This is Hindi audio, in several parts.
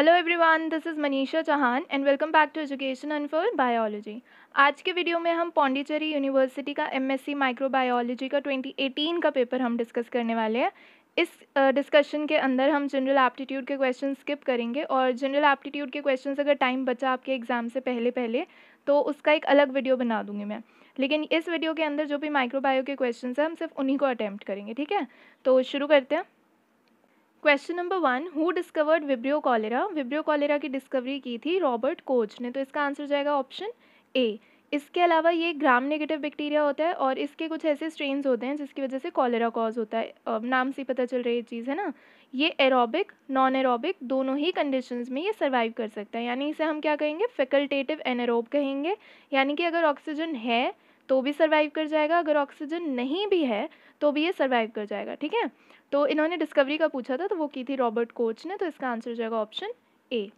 Hello everyone this is Manisha Chauhan and welcome back to education and for biology आज के वीडियो में हम पौंडीचेरी यूनिवर्सिटी का एमएससी माइक्रोबायोलॉजी का 2018 का पेपर हम डिस्कस करने वाले हैं इस डिस्कशन uh, के अंदर हम जनरल एप्टीट्यूड के क्वेश्चन स्किप करेंगे और जनरल एप्टीट्यूड के क्वेश्चन अगर टाइम बचा आपके एग्ज़ाम से पहले पहले तो उसका एक अलग वीडियो बना दूंगी मैं लेकिन इस वीडियो के अंदर जो भी माइक्रोबायो के क्वेश्चन हैं हम सिर्फ उन्हीं को अटैम्प्ट करेंगे ठीक है तो शुरू करते हैं question number one who discovered vibrio cholera vibrio cholera की डिस्कवरी की थी रॉबर्ट कोच ने तो इसका आंसर जाएगा ऑप्शन ए इसके अलावा ये ग्राम नेगेटिव बैक्टीरिया होता है और इसके कुछ ऐसे स्ट्रेन्स होते हैं जिसकी वजह से कॉलेरा कॉज होता है नाम से पता चल रही है चीज़ है ना ये एरोबिक नॉन एरोबिक दोनों ही कंडीशंस में ये सर्वाइव कर सकता है यानी इसे हम क्या कहेंगे फैकल्टेटिव एनरोब कहेंगे यानी कि अगर ऑक्सीजन है तो भी सर्वाइव कर जाएगा अगर ऑक्सीजन नहीं भी है तो भी ये सर्वाइव कर जाएगा ठीक है तो इन्होंने डिस्कवरी का पूछा था तो वो की थी रॉबर्ट कोच ने तो इसका आंसर हो जाएगा option A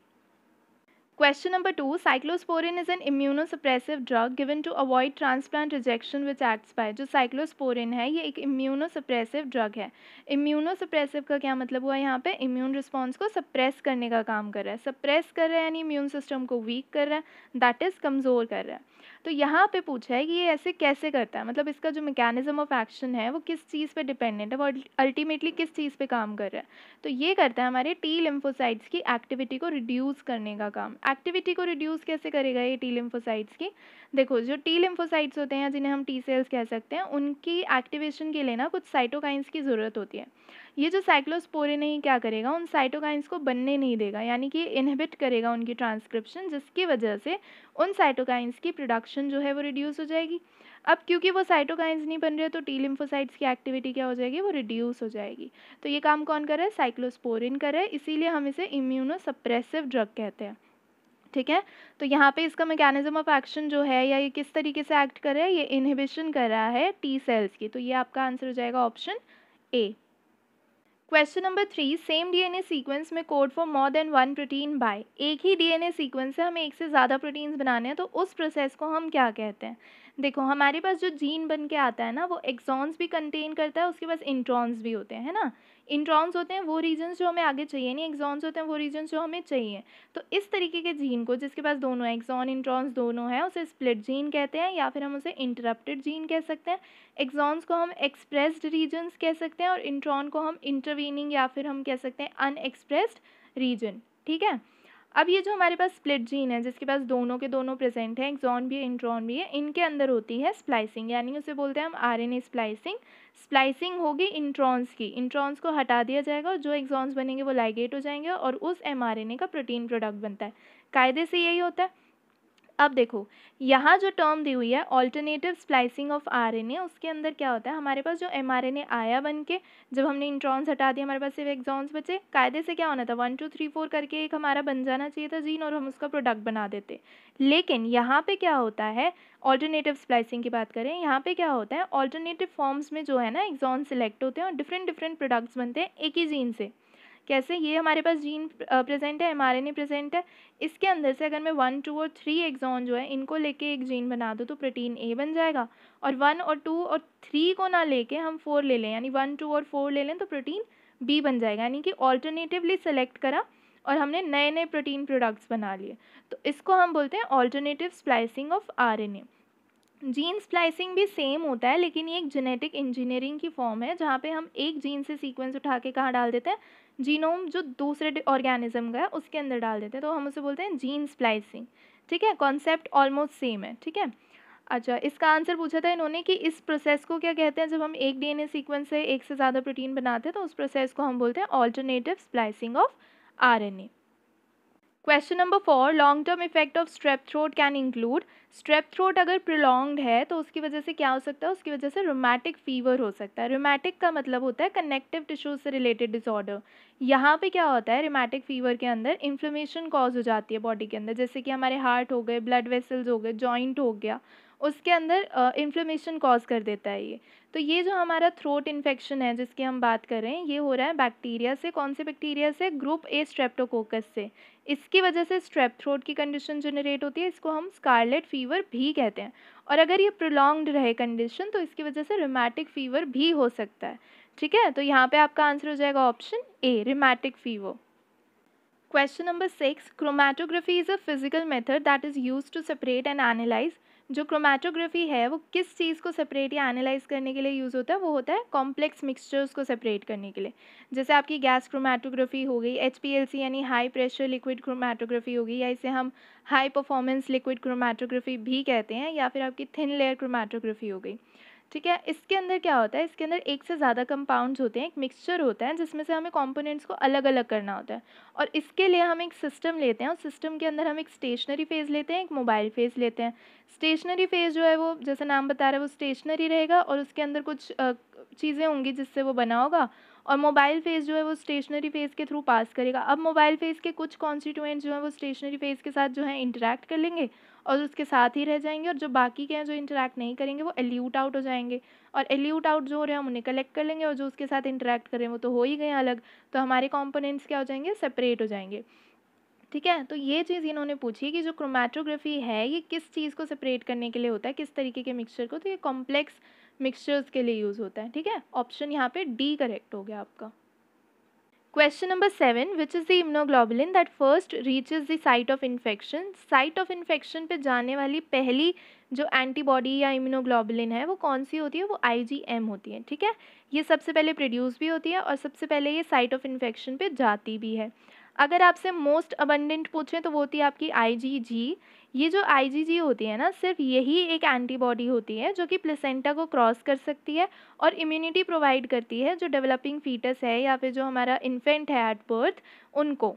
question number two cyclosporin is an immunosuppressive drug given to avoid transplant rejection which acts by जो साइक्लोस्पोरिन है ये एक इम्यूनो सप्रेसिव ड्रग है इम्यूनोसप्रेसिव का क्या मतलब हुआ यहाँ पे इम्यून रिस्पॉन्स को सप्रेस करने का काम कर रहा है सप्रेस कर रहा है यानी इम्यून सिस्टम को वीक कर रहा है दैट इज कमजोर कर रहा है तो यहाँ पे पूछा है कि ये ऐसे कैसे करता है मतलब इसका जो मैकेनिज़्म ऑफ एक्शन है वो किस चीज़ पे डिपेंडेंट है वो अल्टीमेटली किस चीज़ पे काम कर रहा है तो ये करता है हमारे टी लिम्फोसाइड्स की एक्टिविटी को रिड्यूस करने का काम एक्टिविटी को रिड्यूस कैसे करेगा ये टी लिम्फोसाइड्स की देखो जो टी लिम्फोसाइड्स होते हैं जिन्हें हम टी सेल्स कह सकते हैं उनकी एक्टिवेशन के लिए ना कुछ साइटोकाइंस की ज़रूरत होती है ये जो साइक्लोस्पोरिन है ये क्या करेगा उन साइटोकाइंस को बनने नहीं देगा यानी कि इनहिबिट करेगा उनकी ट्रांसक्रिप्शन जिसकी वजह से उन साइटोकाइंस की प्रोडक्शन जो है वो रिड्यूस हो जाएगी अब क्योंकि वो साइटोकाइंस नहीं बन रहे तो टी लिम्फोसाइट्स की एक्टिविटी क्या हो जाएगी वो रिड्यूस हो जाएगी तो ये काम कौन कर रहा है साइक्लोस्पोरिन कर रहा है इसीलिए हम इसे इम्यूनो सप्रेसिव ड्रग कहते हैं ठीक है तो यहाँ पे इसका मैकेनिज्म ऑफ एक्शन जो है या ये किस तरीके से एक्ट कर रहा है ये इनहिबिशन कर रहा है टी सेल्स की तो ये आपका आंसर हो जाएगा option A question number three same DNA sequence may code for more than one protein by एक ही डीएनए सीक्वेंस से हमें एक से ज़्यादा प्रोटीन्स बनाने हैं तो उस प्रोसेस को हम क्या कहते हैं देखो हमारे पास जो जीन बन के आता है ना वो एक्सॉन्स भी कंटेन करता है उसके पास इंट्रॉन्स भी होते हैं है ना इंट्रॉन्स होते हैं वो रीजन्स जो हमें आगे चाहिए नहीं एग्जॉन्स होते हैं वो रीजन्स जो हमें चाहिए तो इस तरीके के जीन को जिसके पास दोनों एग्जॉन इंट्रॉन्स दोनों हैं उसे स्प्लिट जीन कहते हैं या फिर हम उसे इंटरप्टेड जीन कह सकते हैं एग्जॉन्स को हम एक्सप्रेस्ड रीजन्स कह सकते हैं और इंट्रॉन को हम इंटरवीनिंग या फिर हम कह सकते हैं अनएक्सप्रेस्ड रीजन ठीक है अब ये जो हमारे पास स्प्लिट जीन है जिसके पास दोनों के दोनों प्रेजेंट हैं एक्जॉन भी है इंट्रॉन भी है इनके अंदर होती है स्प्लाइसिंग यानी उसे बोलते हैं हम आरएनए स्प्लाइसिंग स्प्लाइसिंग होगी इंट्रॉन्स की इंट्रॉन्स को हटा दिया जाएगा और जो एक्जॉन्स बनेंगे वो लाइगेट हो जाएंगे और उस एमआरएनए का प्रोटीन प्रोडक्ट बनता है कायदे से यही होता है अब देखो यहाँ जो टर्म दी हुई है ऑल्टरनेटिव स्प्लाइसिंग ऑफ आरएनए उसके अंदर क्या होता है हमारे पास जो एमआरएनए आया बन के जब हमने इंट्रॉन्स हटा दिए हमारे पास सिर्फ एग्जॉन्स बचे कायदे से क्या होना था वन टू थ्री फोर करके एक हमारा बन जाना चाहिए था जीन और हम उसका प्रोडक्ट बना देते लेकिन यहाँ पर क्या होता है ऑल्टरनेटिव स्प्लाइसिंग की बात करें यहाँ पे क्या होता है ऑल्टरनेटिव फॉर्म्स में जो है ना एग्जॉन सिलेक्ट होते हैं और डिफरेंट डिफरेंट प्रोडक्ट्स बनते हैं एक ही जीन से कैसे ये हमारे पास जीन प्रेजेंट है एमआरएनए प्रेजेंट है इसके अंदर से अगर मैं वन टू और थ्री एग्जॉन जो है इनको लेके एक जीन बना दूँ तो प्रोटीन ए बन जाएगा और वन और टू और थ्री को ना लेके हम फोर ले लें यानी वन टू और फोर ले लें तो प्रोटीन बी बन जाएगा यानी कि ऑल्टरनेटिवली सेलेक्ट करा और हमने नए नए प्रोटीन प्रोडक्ट्स बना लिए तो इसको हम बोलते हैं alternative splicing of RNA gene splicing भी सेम होता है लेकिन ये एक जेनेटिक इंजीनियरिंग की फॉर्म है जहाँ पे हम एक जीन से सीक्वेंस उठा के कहाँ डाल देते हैं जीनोम जो दूसरे ऑर्गेनिज्म का है उसके अंदर डाल देते हैं तो हम उसे बोलते हैं जीन स्प्लाइसिंग ठीक है कॉन्सेप्ट ऑलमोस्ट सेम है ठीक है अच्छा इसका आंसर पूछा था इन्होंने कि इस प्रोसेस को क्या कहते हैं जब हम एक डीएनए सीक्वेंस से एक से ज़्यादा प्रोटीन बनाते हैं तो उस प्रोसेस को हम बोलते हैं alternative splicing of RNA question number four long term effect of strep throat can include strep throat अगर प्रोलॉन्ग है तो उसकी वजह से क्या हो सकता है उसकी वजह से रोमैटिक फीवर हो सकता है रोमैटिक का मतलब होता है कनेक्टिव टिश्यूज से रिलेटेड डिसऑर्डर यहाँ पे क्या होता है रोमैटिक फीवर के अंदर इन्फ्लेमेशन कॉज हो जाती है बॉडी के अंदर जैसे कि हमारे हार्ट हो गए ब्लड वेसल्स हो गए जॉइंट हो गया उसके अंदर इन्फ्लेमेशन कॉज कर देता है ये तो ये जो हमारा थ्रोट इन्फेक्शन है जिसकी हम बात कर रहे हैं ये हो रहा है बैक्टीरिया से कौन से बैक्टीरिया से ग्रुप ए स्ट्रेप्टोकोकस से इसकी वजह से स्ट्रेप थ्रोट की कंडीशन जनरेट होती है इसको हम स्कारलेट फीवर भी कहते हैं और अगर ये प्रोलॉन्ग्ड रहे कंडीशन तो इसकी वजह से रोमैटिक फीवर भी हो सकता है ठीक है तो यहाँ पर आपका आंसर हो जाएगा option A rheumatic fever question number six chromatography is a physical method that is use to separate and analyse जो क्रोमेटोग्राफी है वो किस चीज़ को सेपरेट या एनालाइज करने के लिए यूज़ होता है वो होता है कॉम्प्लेक्स मिक्सचर्स को सेपरेट करने के लिए जैसे आपकी गैस क्रोमेटोग्राफी हो गई एच यानी हाई प्रेशर लिक्विड क्रोमेटोग्राफी होगी या इसे हम हाई परफॉर्मेंस लिक्विड क्रोमेटोग्राफी भी कहते हैं या फिर आपकी थिन लेयर क्रोमेटोग्राफी हो गई ठीक है इसके अंदर क्या होता है इसके अंदर एक से ज़्यादा कंपाउंड्स होते हैं एक मिक्सचर होता है जिसमें से हमें कंपोनेंट्स को अलग अलग करना होता है और इसके लिए हम एक सिस्टम लेते हैं और सिस्टम के अंदर हम एक स्टेशनरी फेज़ लेते हैं एक मोबाइल फेज़ लेते हैं स्टेशनरी फेज़ जो है वो जैसे नाम बता रहा है वो स्टेशनरी रहेगा और उसके अंदर कुछ चीज़ें होंगी जिससे वो बना होगा और मोबाइल फेज़ जो है वो स्टेशनरी फेज़ के थ्रू पास करेगा अब मोबाइल फेज़ के कुछ कॉन्स्टिट्यूएंट जो हैं वो स्टेशनरी फेज़ के साथ जो है इंटरेक्ट कर लेंगे और उसके साथ ही रह जाएंगे और जो बाकी के हैं जो इंटरेक्ट नहीं करेंगे वो एल्यूट आउट हो जाएंगे और एल्यूट आउट जो हो रहे हैं हम उन्हें कलेक्ट कर लेंगे और जो उसके साथ इंटरेक्ट करें वो तो हो ही गए अलग तो हमारे कॉम्पोनेंट्स क्या हो जाएंगे सेपरेट हो जाएंगे ठीक है तो ये चीज़ इन्होंने पूछी कि जो क्रोमेटोग्राफी है ये किस चीज़ को सेपरेट करने के लिए होता है किस तरीके के मिक्सचर को तो ये कॉम्प्लेक्स मिक्सचर्स के लिए यूज़ होता है ठीक है ऑप्शन यहाँ पे डी करेक्ट हो गया आपका Question number 7 which is the immunoglobulin first reach is the site of infection site of infection पे जाने वाली पहली जो एंटीबॉडी या इम्यूनोग्लोबुलिन है वो कौन सी होती है वो आईजीएम होती है ठीक है ये सबसे पहले प्रोड्यूस भी होती है और सबसे पहले ये साइट ऑफ इन्फेक्शन पे जाती भी है अगर आपसे मोस्ट अबंडेंट पूछें तो वो होती है आपकी आईजीजी ये जो आईजीजी होती है ना सिर्फ यही एक एंटीबॉडी होती है जो कि प्लेसेंटा को क्रॉस कर सकती है और इम्यूनिटी प्रोवाइड करती है जो डेवलपिंग फीटस है या फिर जो हमारा इन्फेंट है एट बर्थ उनको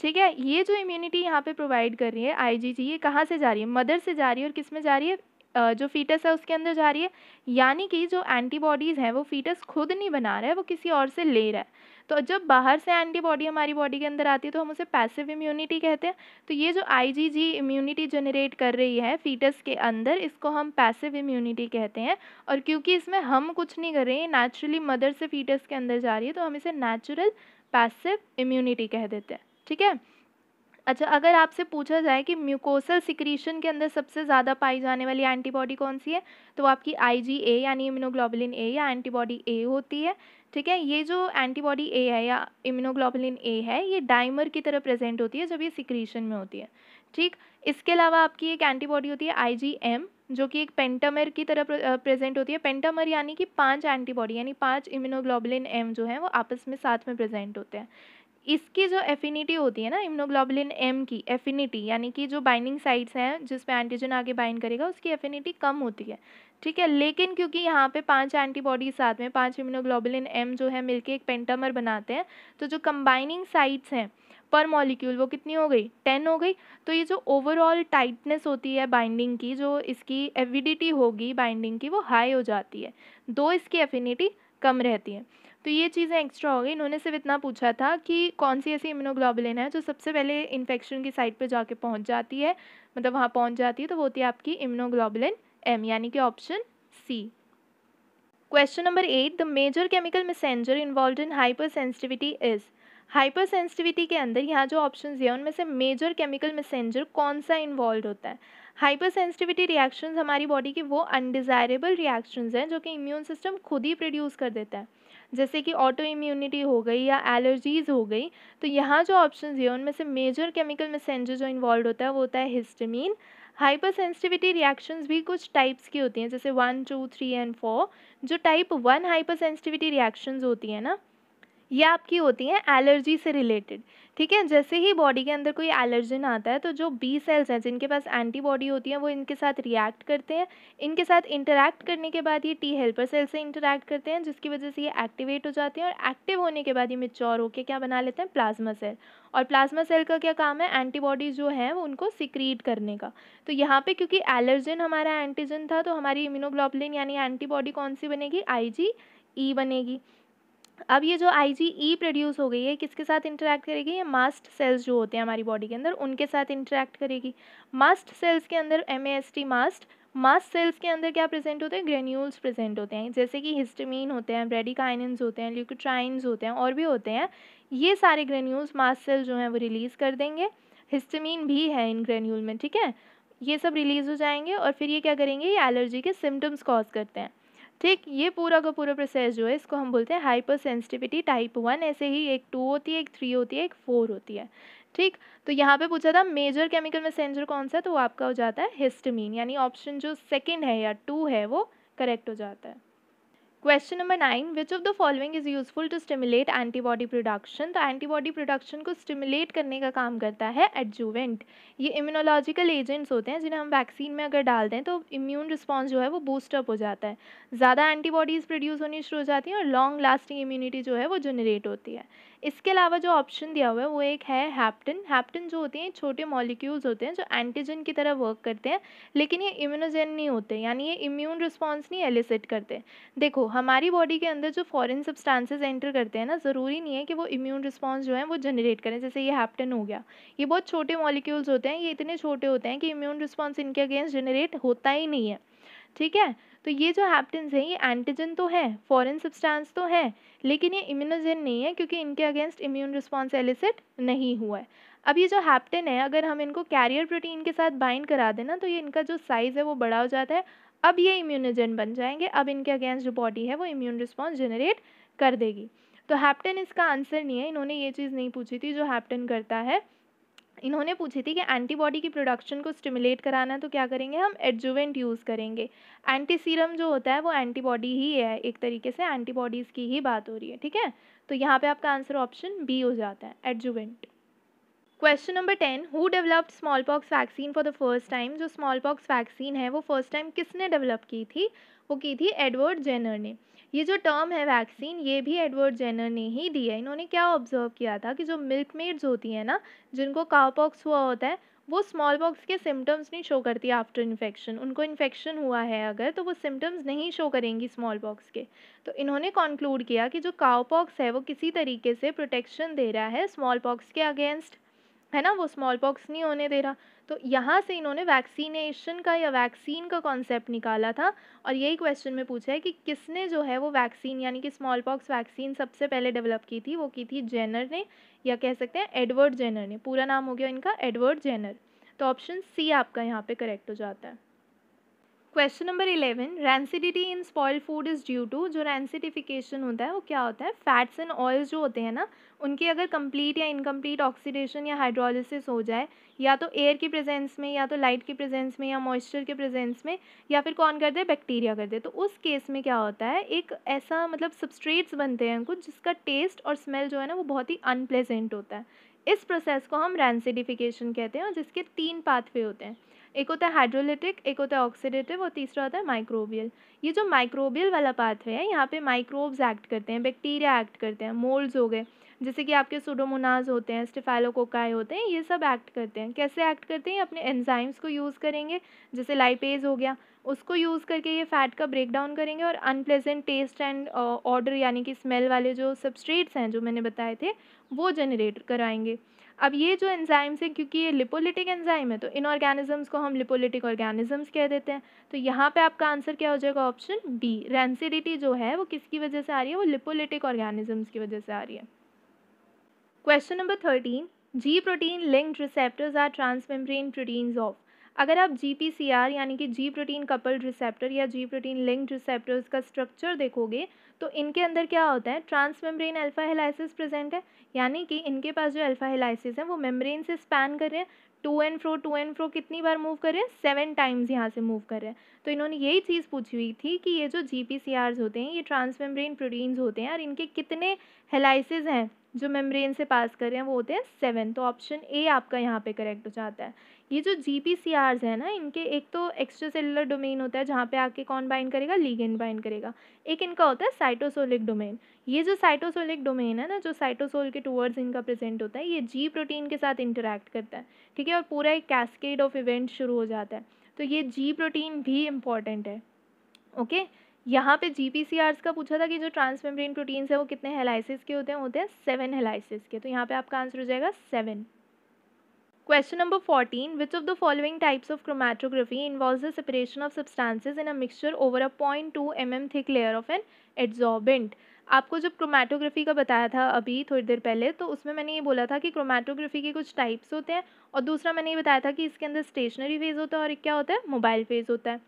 ठीक है ये जो इम्यूनिटी यहाँ पे प्रोवाइड कर रही है आईजीजी ये कहाँ से जा रही है मदर से जा रही है और किस में जा रही है जो फीटस है उसके अंदर जा रही है यानी कि जो एंटीबॉडीज़ हैं वो फीटस खुद नहीं बना रहा है वो किसी और से ले रहा है तो जब बाहर से एंटीबॉडी हमारी बॉडी के अंदर आती है तो हम उसे पैसिव इम्यूनिटी कहते हैं तो ये जो आईजीजी इम्यूनिटी जनरेट कर रही है फीटस के अंदर इसको हम पैसिव इम्यूनिटी कहते हैं और क्योंकि इसमें हम कुछ नहीं कर रहे हैं नेचुरली मदर से फीटस के अंदर जा रही है तो हम इसे नेचुरल पैसिव इम्यूनिटी कह देते हैं ठीक है अच्छा अगर आपसे पूछा जाए कि म्यूकोसल सिक्रीशन के अंदर सबसे ज़्यादा पाई जाने वाली एंटीबॉडी कौन सी है तो आपकी आईजीए यानी इम्यूनोग्लोबुलिन ए या एंटीबॉडी ए होती है ठीक है ये जो एंटीबॉडी ए है या इम्यूनोग्लोबुलिन ए है ये डाइमर की तरह प्रेजेंट होती है जब ये सिक्रीशन में होती है ठीक इसके अलावा आपकी एक एंटीबॉडी होती है आईजीएम जो कि एक पेंटामर की तरह प्रेजेंट होती है पेंटामर यानी कि पांच एंटीबॉडी यानी पांच इम्यूनोग्लोबुलिन एम जो है वो आपस में साथ में प्रेजेंट होते हैं इसकी जो एफिनिटी होती है ना इम्यूनोग्लोबुलिन एम की एफिनिटी यानी कि जो बाइंडिंग साइट्स हैं जिसपे एंटीजन आगे बाइंड करेगा उसकी एफिनिटी कम होती है ठीक है लेकिन क्योंकि यहाँ पे पांच एंटीबॉडीज साथ में पांच इम्यूनोग्लोबुलिन एम जो है मिलके एक पेंटामर बनाते हैं तो जो कंबाइनिंग साइट्स हैं पर मॉलिक्यूल वो कितनी हो गई टेन हो गई तो ये जो ओवरऑल टाइटनेस होती है बाइंडिंग की जो इसकी एविडिटी होगी बाइंडिंग की वो हाई हो जाती है दो इसकी एफिनिटी कम रहती है तो ये चीज़ें एक्स्ट्रा हो गई इन्होंने सिर्फ इतना पूछा था कि कौन सी ऐसी इम्यूनोग्लोबुलिन है जो सबसे पहले इन्फेक्शन की साइट पर जाके पहुँच जाती है मतलब वहाँ पहुँच जाती है तो वो होती है आपकी इम्यूनोग्लोबुलिन एम यानी कि option C question number eight the major chemical messenger involve in hypersensitivity is hypersensitivity के अंदर यहाँ जो ऑप्शन है उनमें से मेजर केमिकल मैसेंजर कौन सा इन्वॉल्व होता है हाइपर सेंसिटिविटी रिएक्शंस हमारी बॉडी की वो अनडिज़ायरेबल रिएक्शंस हैं जो कि इम्यून सिस्टम खुद ही प्रोड्यूस कर देता है जैसे कि ऑटो इम्यूनिटी हो गई या एलर्जीज़ हो गई तो यहाँ जो ऑप्शन है उनमें से मेजर केमिकल मैसेंजर जो इन्वॉल्व होता है वो होता है हिस्टमीन हाइपर सेंसिटिविटी रिएक्शंस भी कुछ टाइप्स की होती हैं जैसे one two three and four जो type one hypersensitivity reactions होती है ना ये आपकी होती हैं एलर्जी से रिलेटेड ठीक है जैसे ही बॉडी के अंदर कोई एलर्जन आता है तो जो बी सेल्स हैं जिनके पास एंटीबॉडी होती है वो इनके साथ रिएक्ट करते हैं इनके साथ इंटरेक्ट करने के बाद ये टी हेल्पर सेल से इंटरेक्ट करते हैं जिसकी वजह से ये एक्टिवेट हो जाते हैं और एक्टिव होने के बाद ये मेच्योर होकर क्या बना लेते हैं प्लाज्मा सेल और प्लाज्मा सेल का क्या काम है एंटीबॉडी जो है वो उनको सिक्रीट करने का तो यहाँ पर क्योंकि एलर्जन हमारा एंटीजन था तो हमारी इम्यूनोग्लोबलिन यानी एंटीबॉडी कौन सी बनेगी आई ई बनेगी अब ये जो आई जी ई प्रोड्यूस हो गई है किसके साथ इंटरेक्ट करेगी ये मास्ट सेल्स जो होते हैं हमारी बॉडी के अंदर उनके साथ इंटरेक्ट करेगी मास्ट सेल्स के अंदर M A S T mast mast cells के अंदर क्या प्रेजेंट होते हैं ग्रेन्यूल्स प्रेजेंट होते हैं जैसे कि हिस्टमीन होते हैं ब्रेडिकाइनस होते हैं ल्यूकोट्राइन्स होते हैं और भी होते हैं ये सारे ग्रेन्यूल्स मास्ट सेल्स जो हैं वो रिलीज़ कर देंगे हिस्टमीन भी है इन ग्रेन्यूल में ठीक है ये सब रिलीज़ हो जाएंगे और फिर ये क्या करेंगे ये एलर्जी के सिम्टम्स कॉज करते हैं ठीक ये पूरा का पूरा प्रोसेस जो है इसको हम बोलते हैं हाइपर सेंसिटिविटी टाइप वन ऐसे ही एक टू होती है एक थ्री होती है एक फोर होती है ठीक तो यहाँ पे पूछा था मेजर केमिकल मैसेंजर कौन सा तो वो आपका हो जाता है हिस्टमीन यानी ऑप्शन जो सेकंड है या टू है वो करेक्ट हो जाता है question number nine which of the following is useful to stimulate antibody production तो एंटीबॉडी प्रोडक्शन को स्टिमुलेट करने का काम करता है एडजुवेंट ये इम्यूनोलॉजिकल एजेंट्स होते हैं जिन्हें हम वैक्सीन में अगर डाल दें तो इम्यून रिस्पॉन्स जो है वो बूस्टअप हो जाता है ज़्यादा एंटीबॉडीज़ प्रोड्यूस होनी शुरू हो जाती हैं और लॉन्ग लास्टिंग इम्यूनिटी जो है वो जनरेट होती है इसके अलावा जो ऑप्शन दिया हुआ है वो एक है हैप्टन हैप्टन जो होते हैं छोटे मॉलिक्यूल्स होते हैं जो एंटीजन की तरह वर्क करते हैं लेकिन ये इम्यूनोजेन नहीं होते यानी ये इम्यून रिस्पॉन्स नहीं एलिसिट करते देखो हमारी बॉडी के अंदर जो फॉरन सब्सटेंसेज एंटर करते हैं ना ज़रूरी नहीं है कि वो इम्यून रिस्पॉन्स जो है वो जनरेट करें जैसे ये हैप्टन हो गया ये बहुत छोटे मॉलिक्यूल्स होते हैं ये इतने छोटे होते हैं कि इम्यून रिस्पॉन्स इनके अगेंस्ट जनरेट होता ही नहीं है ठीक है तो ये जो हैप्टिन्स हैं ये एंटीजन तो है फॉरेन सब्सटेंस तो है लेकिन ये इम्यूनोजन नहीं है क्योंकि इनके अगेंस्ट इम्यून रिस्पॉन्स एलिसिट नहीं हुआ है अब ये जो हैप्टिन है अगर हम इनको कैरियर प्रोटीन के साथ बाइंड करा देना तो ये इनका जो साइज़ है वो बड़ा हो जाता है अब ये इम्यूनोजन बन जाएंगे अब इनके अगेंस्ट जो बॉडी है वो इम्यून रिस्पॉन्स जनरेट कर देगी तो हैप्टन इसका आंसर नहीं है इन्होंने ये चीज़ नहीं पूछी थी जो हैप्टन करता है इन्होंने पूछी थी कि एंटीबॉडी की प्रोडक्शन को स्टिमुलेट कराना है तो क्या करेंगे हम एडजुवेंट यूज़ करेंगे एंटी सीरम जो होता है वो एंटीबॉडी ही है एक तरीके से एंटीबॉडीज़ की ही बात हो रही है ठीक है तो यहाँ पे आपका आंसर ऑप्शन बी हो जाता है adjuvant question number ten who developed small pox vaccine for the first time जो स्मॉल पॉक्स वैक्सीन है वो फर्स्ट टाइम किसने डेवलप की थी वो की थी एडवर्ड जेनर ने ये जो टर्म है वैक्सीन ये भी एडवर्ड जेनर ने ही दी है इन्होंने क्या ऑब्जर्व किया था कि जो मिल्क मेड्स होती हैं ना जिनको कावपॉक्स हुआ होता है वो स्मॉल पॉक्स के सिम्टम्स नहीं शो करती आफ्टर इन्फेक्शन उनको इन्फेक्शन हुआ है अगर तो वो सिम्टम्स नहीं शो करेंगी स्मॉल पॉक्स के तो इन्होंने कंक्लूड किया कि जो कावपॉक्स है वो किसी तरीके से प्रोटेक्शन दे रहा है स्मॉल पॉक्स के अगेंस्ट है ना वो स्मॉल पॉक्स नहीं होने दे रहा तो यहाँ से इन्होंने वैक्सीनेशन का या वैक्सीन का कॉन्सेप्ट निकाला था और यही क्वेश्चन में पूछा है कि किसने जो है वो वैक्सीन यानी कि स्मॉल पॉक्स वैक्सीन सबसे पहले डेवलप की थी वो की थी जेनर ने या कह सकते हैं एडवर्ड जेनर ने पूरा नाम हो गया इनका एडवर्ड जेनर तो ऑप्शन सी आपका यहाँ पर करेक्ट हो जाता है question number eleven rancidity in spoil food is due to जो रैंसिडिफिकेशन होता है वो क्या होता है फैट्स एंड ऑयल्स जो होते हैं ना उनके अगर कंप्लीट या इनकम्प्लीट ऑक्सीडेशन या हाइड्रोलिसिस हो जाए या तो एयर की प्रेजेंस में या तो लाइट के प्रेजेंस में या मॉइस्चर के प्रेजेंस में या फिर कौन कर दे बैक्टीरिया कर दे तो उस केस में क्या होता है एक ऐसा मतलब सबस्ट्रेट्स बनते हैं कुछ जिसका टेस्ट और स्मेल जो है ना वो बहुत ही अनप्लेजेंट होता है इस प्रोसेस को हम रैंसिडिफिकेशन कहते हैं और जिसके तीन पाथवे होते हैं एक होता है हाइड्रोलिटिक एक होता है ऑक्सीडेटिव और तीसरा होता है माइक्रोबियल ये जो माइक्रोबियल वाला पाथवे है यहाँ पे माइक्रोब्स एक्ट करते हैं बैक्टीरिया एक्ट करते हैं मोल्ड्स हो गए जैसे कि आपके सुडोमोनाज होते हैं स्टेफालोकोकाई होते हैं ये सब एक्ट करते हैं कैसे एक्ट करते हैं अपने एंजाइम्स को यूज़ करेंगे जैसे लाइपेज हो गया उसको यूज़ करके ये फ़ैट का ब्रेक डाउन करेंगे और अनप्लेजेंट टेस्ट एंड ऑर्डर यानी कि स्मेल वाले जो सबस्ट्रेट्स हैं जो मैंने बताए थे वो जनरेट कराएंगे अब ये जो एंजाइम्स हैं क्योंकि ये लिपोलिटिक एंजाइम है तो इन ऑर्गेनिजम्स को हम लिपोलिटिक ऑर्गेनिजम्स कह देते हैं तो यहाँ पे आपका आंसर क्या हो जाएगा ऑप्शन बी रेंसिडिटी जो है वो किसकी वजह से आ रही है वो लिपोलिटिक ऑर्गेनिजम्स की वजह से आ रही है question number thirteen G protein linked receptors are transmembrane proteins of अगर आप जी पी सी आर यानी कि जी प्रोटीन कपल्ड रिसेप्टर या जी प्रोटीन लिंक्ड रिसेप्टर्स का स्ट्रक्चर देखोगे तो इनके अंदर क्या होता है trans membrane alpha helices present है यानी कि इनके पास जो अल्फ़ा हेलाइसिस है वो मेम्ब्रेन से स्पैन कर रहे हैं to and fro to and fro कितनी बार मूव कर रहे हैं सेवन टाइम्स यहाँ से मूव कर रहे हैं तो इन्होंने यही चीज़ पूछी हुई थी कि ये जो जी होते हैं ये ट्रांसमेम्ब्रेन प्रोटीन्स होते हैं और इनके कितने हेलाइसिस हैं जो मेम्ब्रेन से पास कर रहे हैं वो होते हैं सेवन तो ऑप्शन ए आपका यहाँ पे करेक्ट हो जाता है ये जो जी पी सी आर्स है ना इनके एक तो एक्स्ट्रा सेलुलर डोमेन होता है जहाँ पे आके कौन बाइंड करेगा लीगेंड बाइंड करेगा एक इनका होता है साइटोसोलिक डोमेन ये जो साइटोसोलिक डोमेन है ना जो साइटोसोल के टूवर्ड्स इनका प्रेजेंट होता है ये जी प्रोटीन के साथ इंटरेक्ट करता है ठीक है और पूरा एक कैस्केड ऑफ इवेंट शुरू हो जाता है तो ये जी प्रोटीन भी इम्पॉर्टेंट है ओके okay? यहाँ पे जी पी सी आर्स का पूछा था कि जो ट्रांसमेम्ब्रेन प्रोटीन्स है वो कितने हेलाइसिस के होते हैं होते हैं सेवन हेलाइसिस के तो यहाँ पे आपका आंसर हो जाएगा seven question number fourteen which of the following types of chromatography involve the separation of substances in a mixture over a point two M M thick layer of an adsorbent आपको जब क्रोमैटोग्राफी का बताया था अभी थोड़ी देर पहले तो उसमें मैंने ये बोला था कि क्रोमैटोग्राफी के कुछ टाइप्स होते हैं और दूसरा मैंने ये बताया था कि इसके अंदर स्टेशनरी फेज़ होता है और एक क्या होता है मोबाइल फेज़ होता है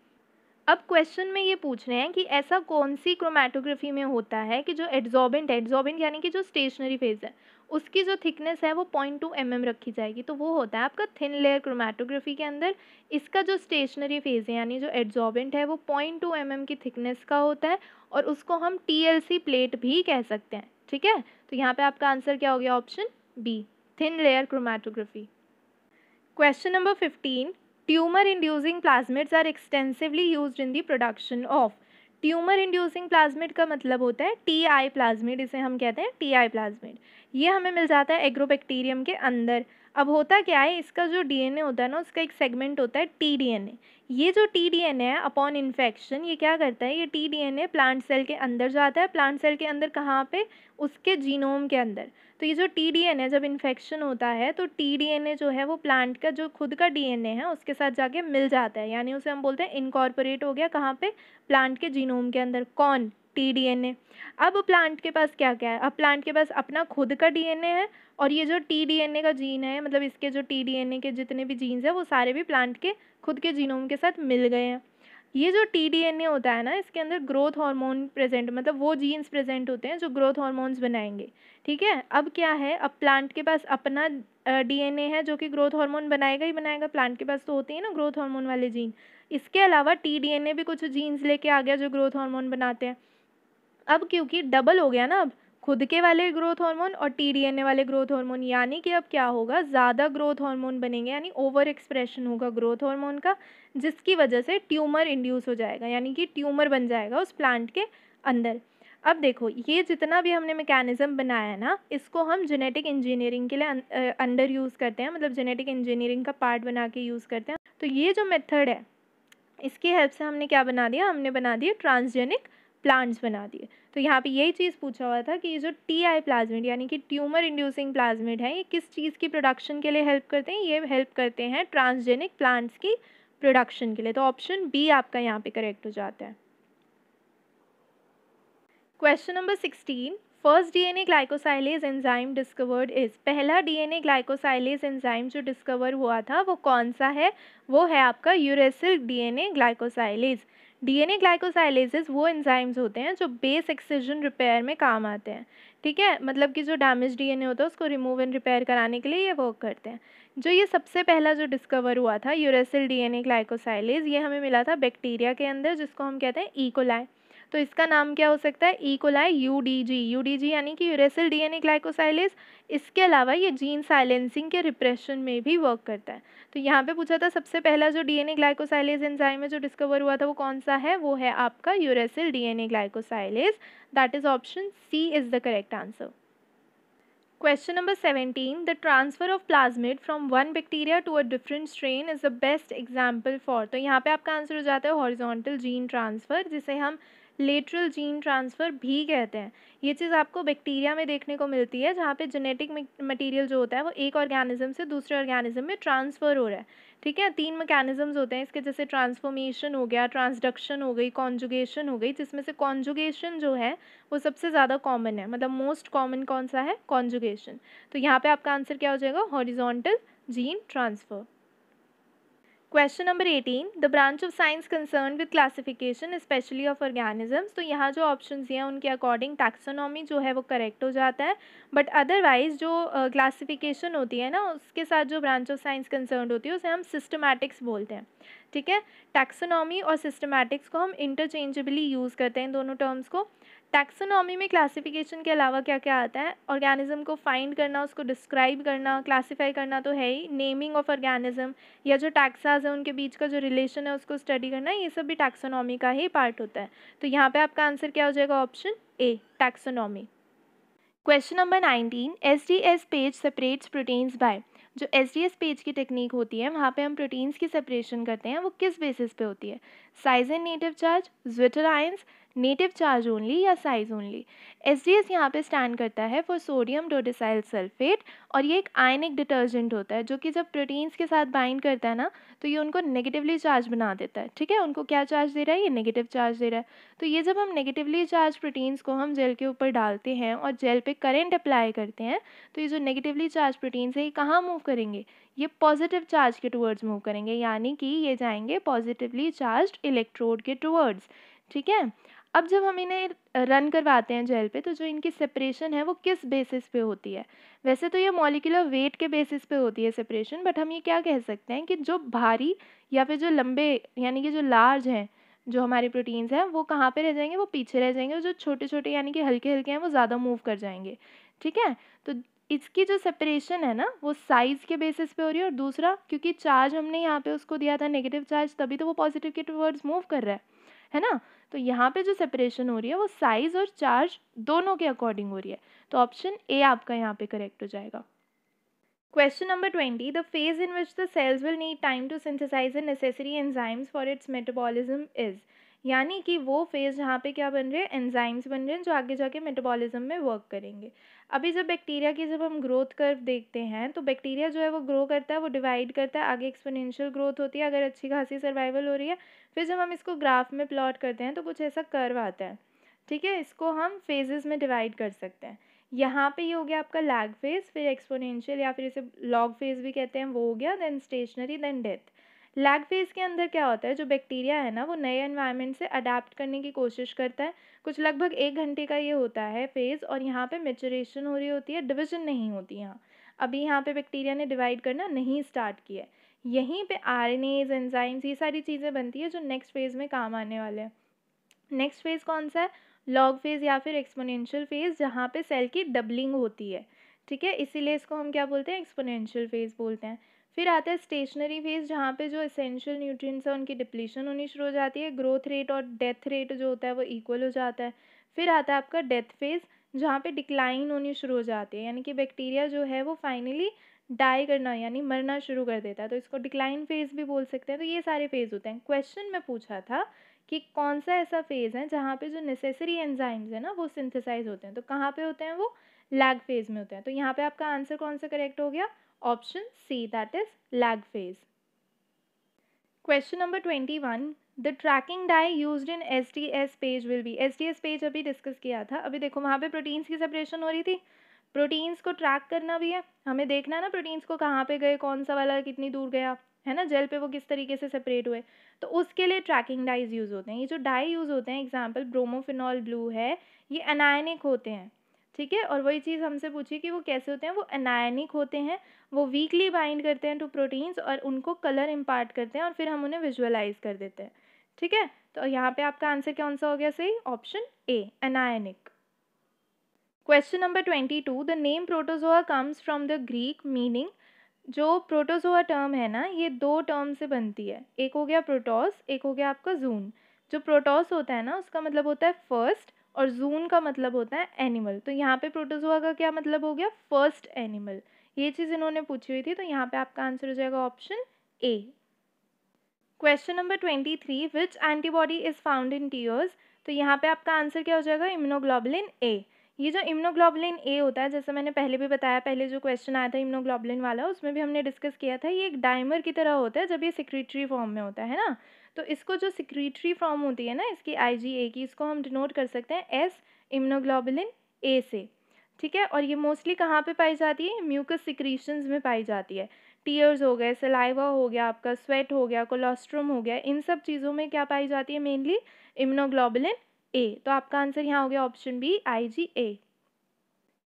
अब क्वेश्चन में ये पूछ रहे हैं कि ऐसा कौन सी क्रोमेटोग्राफी में होता है कि जो एड्जॉबेंट है यानी कि जो स्टेशनरी फेज है उसकी जो थिकनेस है वो पॉइंट टू एम रखी जाएगी तो वो होता है आपका थिन लेयर क्रोमेटोग्राफी के अंदर इसका जो स्टेशनरी फेज है यानी जो एड्जॉबेंट है वो पॉइंट टू एम की थिकनेस का होता है और उसको हम टी प्लेट भी कह सकते हैं ठीक है तो यहाँ पर आपका आंसर क्या हो गया option B thin layer chromatography question number fifteen tumour inducing plasmids are extensively use in the production of tumour inducing plasmid का मतलब होता है टी आई प्लाज्मिड इसे हम कहते हैं टी आई प्लाज्मिड ये हमें मिल जाता है एग्रोबैक्टीरियम के अंदर अब होता क्या है इसका जो डीएनए होता है ना उसका एक सेगमेंट होता है टी डीएनए ये जो टी डीएनए है अपॉन इन्फेक्शन ये क्या करता है ये टी डीएनए प्लांट सेल के अंदर जाता है प्लांट सेल के अंदर कहाँ पे उसके जीनोम के अंदर तो ये जो टी डीएनए जब इन्फेक्शन होता है तो टी डीएनए जो है वो प्लांट का जो खुद का ए है उसके साथ जाके मिल जाता है यानी उसे हम बोलते हैं इनकॉर्पोरेट हो गया कहाँ पे प्लांट के जीनोम के अंदर कौन टी अब प्लांट के पास क्या क्या है अब प्लांट के पास अपना खुद का डीएनए है और ये जो टी का जीन है मतलब इसके जो टी के जितने भी जीन्स हैं वो सारे भी प्लांट के खुद के जीनोम के साथ मिल गए हैं ये जो टी होता है ना इसके अंदर ग्रोथ हार्मोन प्रेजेंट मतलब वो जीन्स प्रेजेंट होते हैं जो ग्रोथ हार्मोन्स बनाएंगे ठीक है अब क्या है अब प्लांट के पास अपना ए है जो कि ग्रोथ हार्मोन बनाएगा ही बनाएगा प्लांट के पास तो होती है ना ग्रोथ हार्मोन वाले जीन इसके अलावा टी भी कुछ जीन्स लेके आ गया जो ग्रोथ हार्मोन बनाते हैं अब क्योंकि डबल हो गया ना अब खुद के वाले ग्रोथ हार्मोन और टी वाले ग्रोथ हार्मोन यानी कि अब क्या होगा ज़्यादा ग्रोथ हार्मोन बनेंगे यानी ओवर एक्सप्रेशन होगा ग्रोथ हार्मोन का जिसकी वजह से ट्यूमर इंड्यूस हो जाएगा यानी कि ट्यूमर बन जाएगा उस प्लांट के अंदर अब देखो ये जितना भी हमने मैकेनिज़्म बनाया है ना इसको हम जेनेटिक इंजीनियरिंग के लिए अंडर यूज़ करते हैं मतलब जेनेटिक इंजीनियरिंग का पार्ट बना के यूज़ करते हैं तो ये जो मेथड है इसकी हेल्प से हमने क्या बना दिया हमने बना दिया ट्रांसजेनिक प्लांट्स बना दिए तो यहाँ पे यही चीज़ पूछा हुआ था कि ये जो टी आई प्लाज्मिड यानी कि ट्यूमर इंड्यूसिंग प्लाज्मिड है ये किस चीज़ की प्रोडक्शन के लिए हेल्प करते हैं ये हेल्प करते हैं ट्रांसजेनिक प्लांट्स की प्रोडक्शन के लिए तो ऑप्शन बी आपका यहाँ पे करेक्ट हो जाता है question number sixteen first D N A glycosylase enzyme discovered is पहला D N A glycosylase enzyme जो डिस्कवर हुआ था वो कौन सा है वो है आपका uracil D N A glycosylase DNA glycosylases वो एंजाइम्स होते हैं जो बेस एक्सीजन रिपेयर में काम आते हैं ठीक है मतलब कि जो डैमेज डीएनए होता है उसको रिमूव एंड रिपेयर कराने के लिए ये वर्क करते हैं जो ये सबसे पहला जो डिस्कवर हुआ था यूरेसिल डीएनए ग्लाइकोसाइलेज ये हमें मिला था बैक्टीरिया के अंदर जिसको हम कहते हैं ईकोलाई e. तो इसका नाम क्या हो सकता है E coli U D G U D G यानी कि यूरेसिल डी एन ए इसके अलावा ये जीन साइलेंसिंग के रिप्रेशन में भी वर्क करता है तो यहाँ पे पूछा था सबसे पहला जो डी एन ए एंजाइम है जो डिस्कवर हुआ था वो कौन सा है वो है आपका uracil D N A that is option C is the correct answer question number seventeen the transfer of plasmid from one bacteria to a different strain is the best example for तो यहाँ पे आपका आंसर हो जाता है हॉरिजॉन्टल जीन ट्रांसफ़र जिसे हम लेटरल जीन ट्रांसफ़र भी कहते हैं ये चीज़ आपको बैक्टीरिया में देखने को मिलती है जहाँ पे जेनेटिक मटेरियल जो होता है वो एक ऑर्गेनिज्म से दूसरे ऑर्गेनिज्म में ट्रांसफ़र हो रहा है ठीक है तीन मैकेनिज़म्स होते हैं इसके जैसे ट्रांसफॉर्मेशन हो गया ट्रांसडक्शन हो गई कॉन्जुगेशन हो गई जिसमें से कॉन्जुगेशन जो है वो सबसे ज़्यादा कॉमन है मतलब मोस्ट कॉमन कौन सा है कॉन्जुगेशन तो यहाँ पर आपका आंसर क्या हो जाएगा horizontal gene transfer question number eighteen the branch of science concern with classification specially of organisms तो यहाँ जो ऑप्शन हैं उनके अकॉर्डिंग टैक्सोनॉमी जो है वो करेक्ट हो जाता है बट अदरवाइज जो क्लासिफिकेशन uh, होती है ना उसके साथ जो ब्रांच ऑफ साइंस कंसर्न होती है उसे हम सिस्टमैटिक्स बोलते हैं ठीक है टैक्सोनॉमी और सिस्टमैटिक्स को हम इंटरचेंजेबली यूज़ करते हैं दोनों टर्म्स को टैक्सोनॉमी में क्लासिफिकेशन के अलावा क्या क्या आता है ऑर्गेनिज्म को फाइंड करना उसको डिस्क्राइब करना क्लासिफाई करना तो है ही नेमिंग ऑफ ऑर्गेनिज्म या जो टैक्साज है उनके बीच का जो रिलेशन है उसको स्टडी करना ये सब भी टैक्सोनॉमी का ही पार्ट होता है तो यहाँ पे आपका आंसर क्या हो जाएगा option A taxonomy question number nineteen S D S PAGE separates proteins by जो एस डी एस पेज की टेक्निक होती है वहाँ पे हम प्रोटीन्स की सेपरेशन करते हैं वो किस बेसिस पे होती है size and native charge zwitter ions native charge only या size only S D S यहाँ पर स्टैंड करता है फॉर सोडियम डोडिसाइल सल्फेट और ये एक आयनिक डिटर्जेंट होता है जो कि जब प्रोटीन्स के साथ बाइंड करता है ना तो ये उनको नेगेटिवली चार्ज बना देता है ठीक है उनको क्या चार्ज दे रहा है ये नेगेटिव चार्ज दे रहा है तो ये जब हम नेगेटिवली चार्ज प्रोटीन्स को हम जेल के ऊपर डालते हैं और जेल पर करेंट अप्लाई करते हैं तो ये जो नेगेटिवली चार्ज प्रोटीन्स है ये कहाँ मूव करेंगे ये पॉजिटिव चार्ज के टूवर्ड्स मूव करेंगे यानी कि ये जाएंगे पॉजिटिवली चार्ज इलेक्ट्रोड के टूवर्ड्स ठीक है अब जब हम इन्हें रन करवाते हैं जेल पे तो जो इनकी सेपरेशन है वो किस बेसिस पे होती है वैसे तो ये मॉलिकुलर वेट के बेसिस पे होती है सेपरेशन बट हम ये क्या कह सकते हैं कि जो भारी या फिर जो लंबे यानी कि जो लार्ज हैं जो हमारे प्रोटीन्स हैं वो कहाँ पे रह जाएंगे वो पीछे रह जाएंगे और जो छोटे छोटे यानी कि हल्के हल्के हैं वो ज़्यादा मूव कर जाएंगे ठीक है तो इसकी जो सेपरेशन है ना वो साइज़ के बेसिस पे हो रही है और दूसरा क्योंकि चार्ज हमने यहाँ पे उसको दिया था नेगेटिव चार्ज तभी तो वो पॉजिटिव के टूवर्ड्स मूव कर रहा है है ना तो यहाँ पे जो सेपरेशन हो रही है वो साइज और चार्ज दोनों के अकॉर्डिंग हो रही है तो ऑप्शन ए आपका यहाँ पे करेक्ट हो जाएगा question number twenty the phase in which the cells will need time to synthesise the necessary enzymes for its metabolism is यानी कि वो फेज़ जहाँ पे क्या बन रहे हैं एंजाइम्स बन रहे हैं जो आगे जाके मेटाबॉलिज्म में वर्क करेंगे अभी जब बैक्टीरिया की जब हम ग्रोथ कर्व देखते हैं तो बैक्टीरिया जो है वो ग्रो करता है वो डिवाइड करता है आगे एक्सपोनेंशियल ग्रोथ होती है अगर अच्छी खासी सर्वाइवल हो रही है फिर जब हम इसको ग्राफ में प्लॉट करते हैं तो कुछ ऐसा कर्व आता है ठीक है इसको हम फेजेस में डिवाइड कर सकते हैं यहाँ पे ये हो गया आपका लैग फेज फिर एक्सपोनेंशियल या फिर इसे लॉग फेज भी कहते हैं वो हो गया then stationary then death lag phase के अंदर क्या होता है जो बैक्टीरिया है ना वो नए एनवायरनमेंट से अडाप्ट करने की कोशिश करता है कुछ लगभग एक घंटे का ये होता है फेज़ और यहाँ पे मेचोरेशन हो रही होती है डिवीजन नहीं होती यहाँ अभी यहाँ पे बैक्टीरिया ने डिवाइड करना नहीं स्टार्ट किया है यहीं पर आर एन एज एनजाइम्स ये सारी चीज़ें बनती है जो नेक्स्ट फेज़ में काम आने वाले हैं नेक्स्ट फेज़ कौन सा है लॉग फेज़ या फिर एक्सपोनेंशियल फेज़ जहाँ पे सेल की डबलिंग होती है ठीक है इसीलिए इसको हम क्या बोलते हैं एक्सपोनेंशियल फेज़ बोलते हैं फिर आता है स्टेशनरी फेज जहाँ पे जो इसेंशियल न्यूट्रिएंट्स हैं उनकी डिप्लीशन होनी शुरू हो जाती है ग्रोथ रेट और डेथ रेट जो होता है वो इक्वल हो जाता है फिर आता है आपका डेथ फेज जहाँ पे डिक्लाइन होनी शुरू हो जाती है यानी कि बैक्टीरिया जो है वो फाइनली डाई करना यानी मरना शुरू कर देता है तो इसको डिक्लाइन फेज़ भी बोल सकते हैं तो ये सारे फेज़ होते हैं क्वेश्चन में पूछा था कि कौन सा ऐसा फेज़ है जहाँ पर जो नेसेसरी एनजाइम्स है ना वो सिंथिसाइज होते हैं तो कहाँ पर होते हैं वो लैग फेज़ में होते हैं तो यहाँ पर आपका आंसर कौन सा करेक्ट हो गया Option C that is lag phase. Question number 21. The tracking dye use in S T S PAGE will be S T S PAGE अभी डिस्कस किया था अभी देखो वहाँ पर प्रोटीन्स की सेपरेशन हो रही थी प्रोटीन्स को ट्रैक करना भी है हमें देखना है ना प्रोटीन्स को कहाँ पर गए कौन सा वाला कितनी दूर गया है ना जेल पर वो किस तरीके से सेपरेट हुए तो उसके लिए ट्रैकिंग डाइज यूज़ होते हैं ये जो डाई यूज़ होते हैं एग्जाम्पल ब्रोमोफिनॉल ब्लू है ये अनायनिक होते हैं ठीक है और वही चीज़ हमसे पूछी कि वो कैसे होते हैं वो एनायनिक होते हैं वो वीकली बाइंड करते हैं टू प्रोटीन्स और उनको कलर इम्पार्ट करते हैं और फिर हम उन्हें विजुअलाइज कर देते हैं ठीक है तो यहाँ पे आपका आंसर कौन सा हो गया सही option A anionic question number twenty two the name protozoa comes from the Greek meaning जो प्रोटोजोआ टर्म है ना ये दो टर्म से बनती है एक हो गया प्रोटोस एक हो गया आपका जून जो प्रोटोस होता है ना उसका मतलब होता है फर्स्ट और जून का मतलब होता है एनिमल तो यहाँ पे प्रोटोजोआ का क्या मतलब हो गया फर्स्ट एनिमल ये चीज़ इन्होंने पूछी हुई थी तो यहाँ पे आपका आंसर हो जाएगा option A question number twenty three which antibody is found in tears तो यहाँ पे आपका आंसर क्या हो जाएगा इम्यूनोग्लोबुलिन ए ये जो इम्यूनोग्लोबुलिन ए होता है जैसे मैंने पहले भी बताया पहले जो क्वेश्चन आया था इम्यूनोग्लोबुलिन वाला उसमें भी हमने डिस्कस किया था ये एक डाइमर की तरह होता है जब ये सिक्रेटरी फॉर्म में होता है ना तो इसको जो सिक्रीटरी फॉर्म होती है ना इसकी आई की इसको हम डिनोट कर सकते हैं एस इम्नोग्लोबिलिन ए से ठीक है और ये मोस्टली कहाँ पे पाई जाती है म्यूकस सिक्रीशंस में पाई जाती है टीयर्स हो गए सलाइवा हो गया आपका स्वेट हो गया कोलोस्ट्रम हो गया इन सब चीज़ों में क्या पाई जाती है मेनली इम्नोग्लोबिलिन ए तो आपका आंसर यहाँ हो गया option B I G A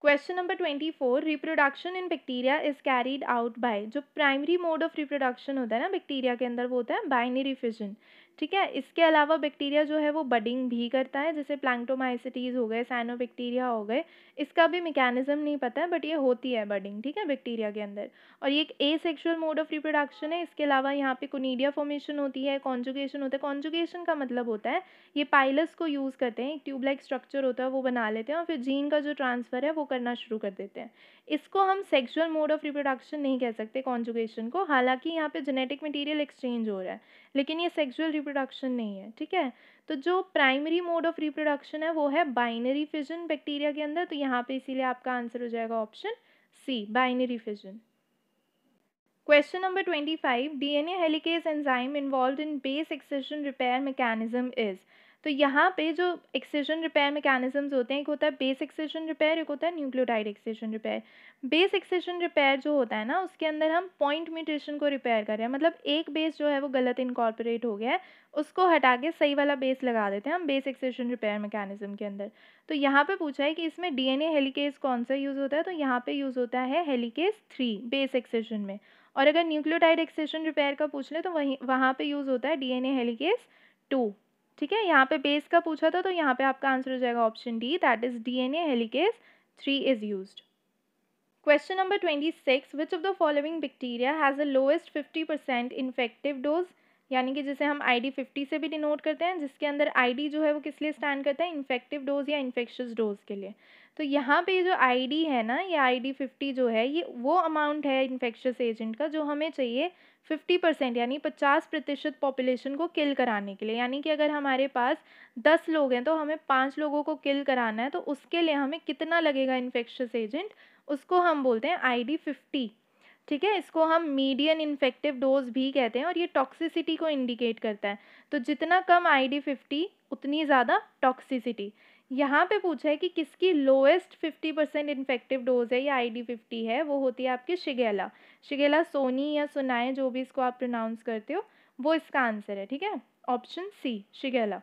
question number twenty four reproduction in bacteria is carried out by जो प्राइमरी मोड ऑफ रिप्रोडक्शन होता है ना बैक्टीरिया के अंदर वो होता है बाइनरी फिजन ठीक है इसके अलावा बैक्टीरिया जो है वो बडिंग भी करता है जैसे प्लैंक्टोमाइसिटीज़ हो गए साइनोबैक्टीरिया हो गए इसका भी मैकेनिज्म नहीं पता है बट ये होती है बडिंग ठीक है बैक्टीरिया के अंदर और ये एक asexual mode of reproduction है इसके अलावा यहाँ पे कुनीडिया फॉर्मेशन होती है कॉन्जुगेशन होता है कॉन्जुगेशन का मतलब होता है ये पाइलस को यूज़ करते हैं एक ट्यूब स्ट्रक्चर होता है वो बना लेते हैं और फिर जीन का जो ट्रांसफ़र है वो करना शुरू कर देते हैं इसको हम सेक्शुअल मोड ऑफ रिप्रोडक्शन नहीं कह सकते कॉन्जुगेशन को हालांकि यहाँ पे जेनेटिक मटीरियल एक्सचेंज हो रहा है लेकिन ये सेक्सुअल रिप्रोडक्शन नहीं है ठीक है तो जो प्राइमरी मोड ऑफ रिप्रोडक्शन है वो है बाइनरी फिजन बैक्टीरिया के अंदर तो यहाँ पे इसीलिए आपका आंसर हो जाएगा option C binary fission Question number 25 DNA helicase enzyme involve in base excision repair mechanism is तो यहाँ पे जो एक्सेशन रिपेयर मैकेनिज्म होते हैं एक होता है बेस एक्सेशन रिपेयर एक होता है nucleotide excision repair base excision repair जो होता है ना उसके अंदर हम पॉइंट म्यूटेशन को रिपेयर कर रहे हैं मतलब एक बेस जो है वो गलत इनकॉर्पोरेट हो गया है उसको हटा के सही वाला बेस लगा देते हैं हम बेस एक्सेशन रिपेयर मैकेनिज्म के अंदर तो यहाँ पर पूछा है कि इसमें डीएनए हेलिकेस कौन सा यूज़ होता है तो यहाँ पर यूज़ होता है हेलीकेस थ्री बेस एक्सेशन में और अगर न्यूक्लियोटाइड एक्सेशन रिपेयर का पूछ लें तो वहीं वहाँ पर यूज़ होता है डीएनए हेलिकेस टू ठीक है यहाँ पे बेस का पूछा था तो यहाँ पे आपका आंसर हो जाएगा option D that is D N A helicase three is use question number twenty six which of the following bacteria has a lowest fifty percent infective dose यानी कि जिसे हम आई डी फिफ्टी से भी डिनोट करते हैं जिसके अंदर आई डी जो है वो किस लिए स्टैंड करता है इन्फेक्टिव डोज या इन्फेक्शस डोज के लिए तो यहाँ पे जो आईडी है ना ये आईडी फिफ्टी जो है ये वो अमाउंट है इन्फेक्शस एजेंट का जो हमें चाहिए फिफ्टी परसेंट यानी पचास प्रतिशत पॉपुलेशन को किल कराने के लिए यानी कि अगर हमारे पास दस लोग हैं तो हमें पाँच लोगों को किल कराना है तो उसके लिए हमें कितना लगेगा इन्फेक्शस एजेंट उसको हम बोलते हैं आई फिफ्टी ठीक है इसको हम मीडियन इन्फेक्टिव डोज भी कहते हैं और ये टॉक्सिसिटी को इंडिकेट करता है तो जितना कम आई डी फिफ्टी उतनी ज़्यादा टॉक्सिसिटी यहाँ पे पूछा है कि किसकी lowest fifty percent infective dose है या आई डी फिफ्टी है वो होती है आपकी शिगेला शिगेला सोनी या सुनाए जो भी इसको आप प्रोनाउंस करते हो वो इसका आंसर है ठीक है ऑप्शन सी शिगेला